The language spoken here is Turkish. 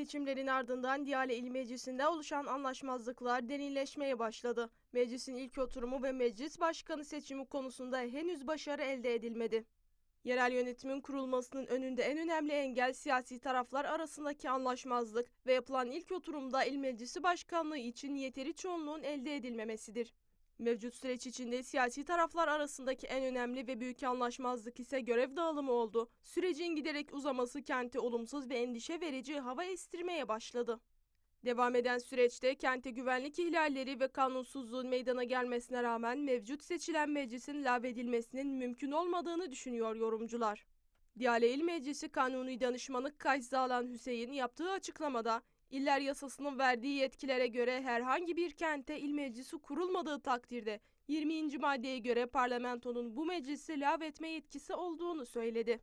Seçimlerin ardından Diyale İl Meclisi'nde oluşan anlaşmazlıklar derinleşmeye başladı. Meclisin ilk oturumu ve meclis başkanı seçimi konusunda henüz başarı elde edilmedi. Yerel yönetimin kurulmasının önünde en önemli engel siyasi taraflar arasındaki anlaşmazlık ve yapılan ilk oturumda il meclisi başkanlığı için yeteri çoğunluğun elde edilmemesidir. Mevcut süreç içinde siyasi taraflar arasındaki en önemli ve büyük anlaşmazlık ise görev dağılımı oldu. Sürecin giderek uzaması kenti olumsuz ve endişe verici hava estirmeye başladı. Devam eden süreçte kente güvenlik ihlalleri ve kanunsuzluğun meydana gelmesine rağmen mevcut seçilen meclisin lağvedilmesinin mümkün olmadığını düşünüyor yorumcular. Diyale İl Meclisi Kanuni Danışmanı Kaç Zalan Hüseyin yaptığı açıklamada İller yasasının verdiği yetkilere göre herhangi bir kente il meclisi kurulmadığı takdirde 20. maddeye göre parlamentonun bu meclisi lağvetme yetkisi olduğunu söyledi.